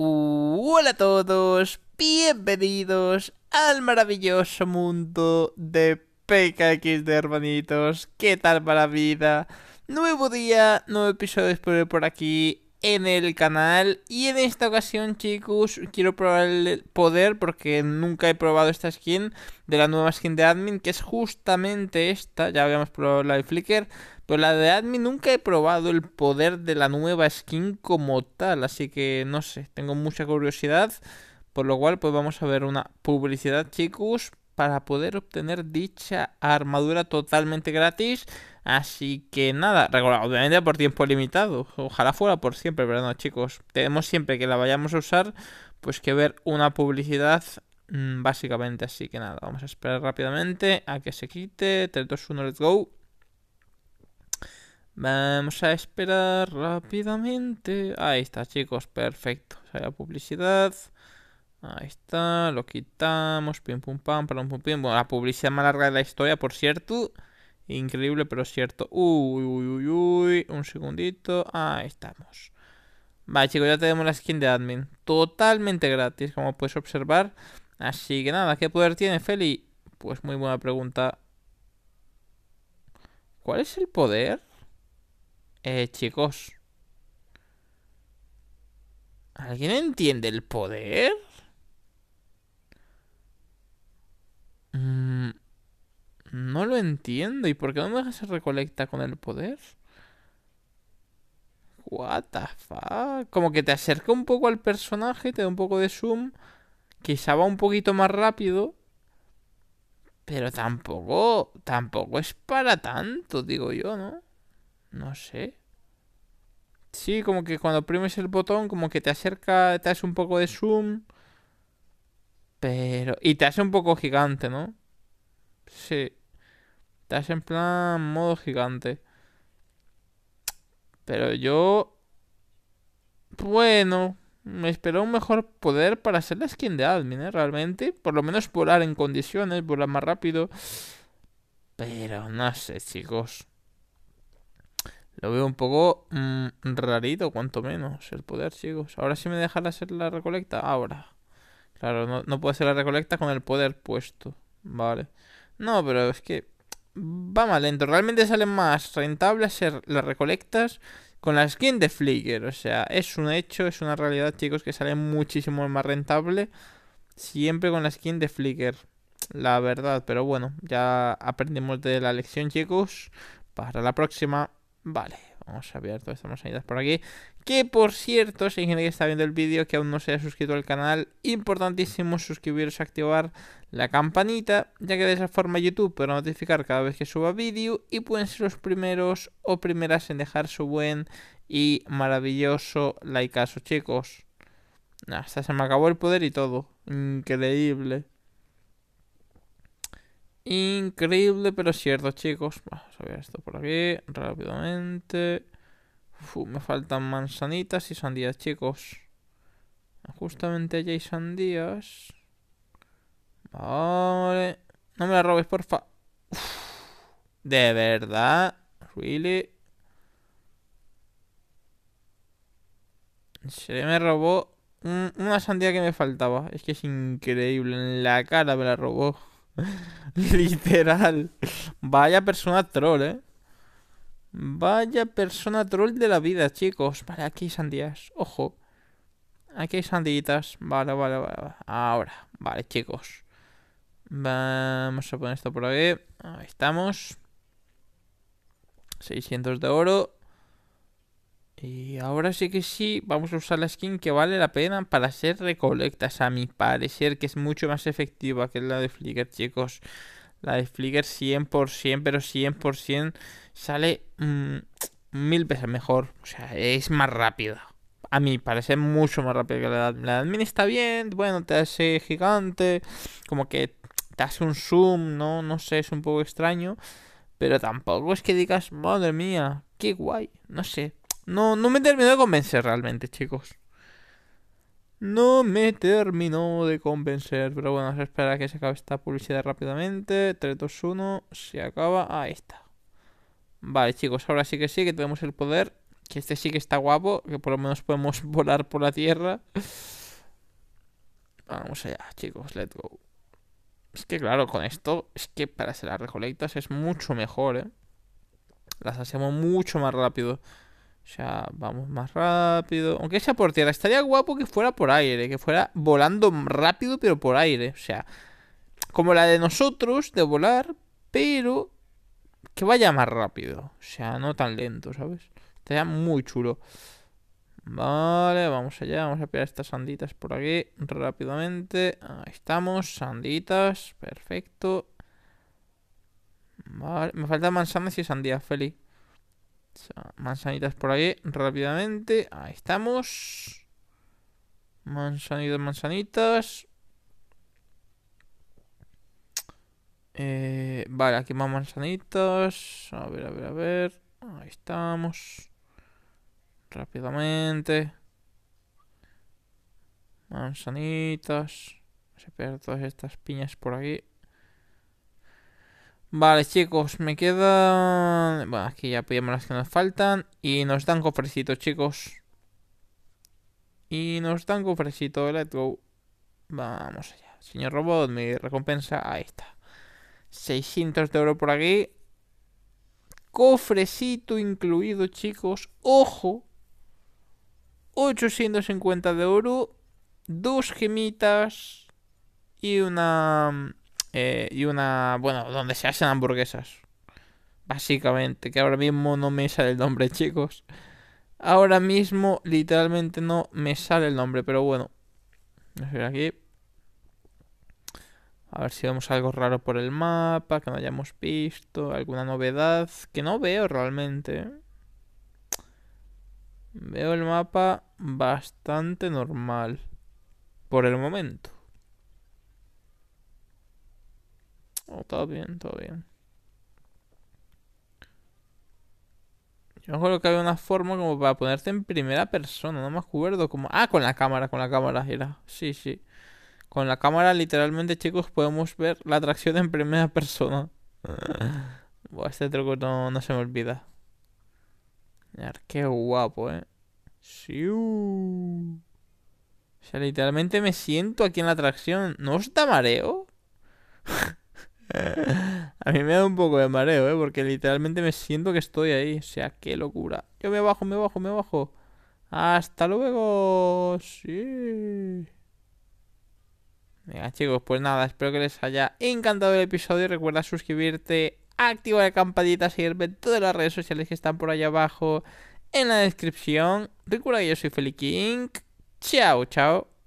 Hola a todos, bienvenidos al maravilloso mundo de PKX de hermanitos. ¿Qué tal para la vida? Nuevo día, nuevo episodio es por aquí en el canal. Y en esta ocasión, chicos, quiero probar el poder porque nunca he probado esta skin de la nueva skin de admin, que es justamente esta. Ya habíamos probado la de Flickr pero pues la de Admin nunca he probado el poder de la nueva skin como tal. Así que no sé, tengo mucha curiosidad. Por lo cual, pues vamos a ver una publicidad, chicos, para poder obtener dicha armadura totalmente gratis. Así que nada, obviamente por tiempo limitado. Ojalá fuera por siempre, pero no, chicos. Tenemos siempre que la vayamos a usar, pues que ver una publicidad mm, básicamente. Así que nada, vamos a esperar rápidamente a que se quite. 3, 2, 1, let's go. Vamos a esperar rápidamente. Ahí está, chicos, perfecto. Sale la publicidad. Ahí está, lo quitamos. Pim pum pam, pam pum pim. Bueno, la publicidad más larga de la historia, por cierto. Increíble, pero cierto. Uy, uy, uy, uy. Un segundito. Ahí estamos. Vale, chicos, ya tenemos la skin de admin. Totalmente gratis, como puedes observar. Así que nada, ¿qué poder tiene Feli? Pues muy buena pregunta. ¿Cuál es el poder? Eh, chicos. ¿Alguien entiende el poder? Mm, no lo entiendo. ¿Y por qué no deja se recolecta con el poder? What the fuck? Como que te acerca un poco al personaje, te da un poco de zoom. Quizá va un poquito más rápido. Pero tampoco. Tampoco es para tanto, digo yo, ¿no? No sé. Sí, como que cuando oprimes el botón, como que te acerca, te hace un poco de zoom. Pero. Y te hace un poco gigante, ¿no? Sí. Te hace en plan modo gigante. Pero yo. Bueno. Me espero un mejor poder para hacer la skin de admin, ¿eh? Realmente. Por lo menos volar en condiciones, volar más rápido. Pero no sé, chicos. Lo veo un poco mm, rarito, cuanto menos, el poder, chicos. Ahora sí me dejará hacer la recolecta. Ahora. Claro, no, no puedo hacer la recolecta con el poder puesto. Vale. No, pero es que va más lento. Realmente sale más rentable hacer las recolectas con la skin de Flicker. O sea, es un hecho, es una realidad, chicos, que sale muchísimo más rentable siempre con la skin de Flicker. La verdad, pero bueno, ya aprendimos de la lección, chicos. Para la próxima. Vale, vamos a ver todas estas manzanitas por aquí. Que por cierto, si alguien que está viendo el vídeo que aún no se ha suscrito al canal, importantísimo y activar la campanita, ya que de esa forma YouTube podrá notificar cada vez que suba vídeo y pueden ser los primeros o primeras en dejar su buen y maravilloso likeazo, chicos. Hasta se me acabó el poder y todo. Increíble. Increíble, pero cierto, chicos. Vamos a ver esto por aquí rápidamente. me faltan manzanitas y sandías, chicos. Justamente allá hay sandías. Vale. No me la robes, porfa. fa... De verdad. Really. Se me robó una sandía que me faltaba. Es que es increíble. En la cara me la robó. Literal. Vaya persona troll, ¿eh? Vaya persona troll de la vida, chicos. Vale, aquí hay sandías. Ojo. Aquí hay sandillitas. Vale, vale, vale. Ahora. Vale, chicos. Vamos a poner esto por aquí. Ahí estamos. 600 de oro. Y ahora sí que sí, vamos a usar la skin que vale la pena para ser recolectas, a mi parecer, que es mucho más efectiva que la de Flickr, chicos. La de Flickr 100%, pero 100% sale mm, mil veces mejor. O sea, es más rápida. A mi parecer, mucho más rápida que la de La admin está bien, bueno, te hace gigante, como que te hace un zoom, ¿no? No sé, es un poco extraño. Pero tampoco es que digas, madre mía, qué guay, no sé. No, no me terminó de convencer realmente, chicos. No me terminó de convencer, pero bueno, se espera que se acabe esta publicidad rápidamente. 3, 2, 1, se acaba. Ahí está. Vale, chicos, ahora sí que sí, que tenemos el poder. Que este sí que está guapo, que por lo menos podemos volar por la tierra. Vamos allá, chicos, let's go. Es que claro, con esto, es que para hacer las recolectas es mucho mejor, ¿eh? Las hacemos mucho más rápido sea, vamos más rápido. Aunque sea por tierra. Estaría guapo que fuera por aire. Que fuera volando rápido, pero por aire. O sea, como la de nosotros, de volar, pero que vaya más rápido. O sea, no tan lento, ¿sabes? Estaría muy chulo. Vale, vamos allá. Vamos a pillar estas sanditas por aquí rápidamente. Ahí estamos, sanditas. Perfecto. Vale, me faltan manzanas y sandías, Feli. Manzanitas por ahí, rápidamente. Ahí estamos. Manzanitas, manzanitas. Eh, vale, aquí más manzanitas. A ver, a ver, a ver. Ahí estamos. Rápidamente. Manzanitas. Se todas estas piñas por aquí. Vale, chicos, me quedan... Bueno, aquí ya pillamos las que nos faltan. Y nos dan cofrecitos, chicos. Y nos dan cofrecito, let's go. Vamos allá. Señor robot, mi recompensa, ahí está. 600 de oro por aquí. Cofrecito incluido, chicos. ¡Ojo! 850 de oro. Dos gemitas. Y una eh, y una, bueno, donde se hacen hamburguesas. Básicamente, que ahora mismo no me sale el nombre, chicos. Ahora mismo literalmente no me sale el nombre, pero bueno. aquí. A ver si vemos algo raro por el mapa, que no hayamos visto, alguna novedad, que no veo realmente. ¿eh? Veo el mapa bastante normal, por el momento. Oh, todo bien, todo bien. Yo creo que hay una forma como para ponerte en primera persona, no me acuerdo como... Ah, con la cámara, con la cámara, era. Sí, sí. Con la cámara literalmente, chicos, podemos ver la atracción en primera persona. Buah, este truco no, se me olvida. Mirad, qué guapo, eh. Siu. O sea, literalmente me siento aquí en la atracción. ¿No os da mareo? A mí me da un poco de mareo, ¿eh? Porque literalmente me siento que estoy ahí. O sea, qué locura. Yo me bajo, me bajo, me bajo. Hasta luego. Sí. Venga, chicos, pues nada, espero que les haya encantado el episodio. Recuerda suscribirte, Activa la campanita, sirve en todas las redes sociales que están por allá abajo en la descripción. Recuerda que yo soy Feli King. Chao, chao.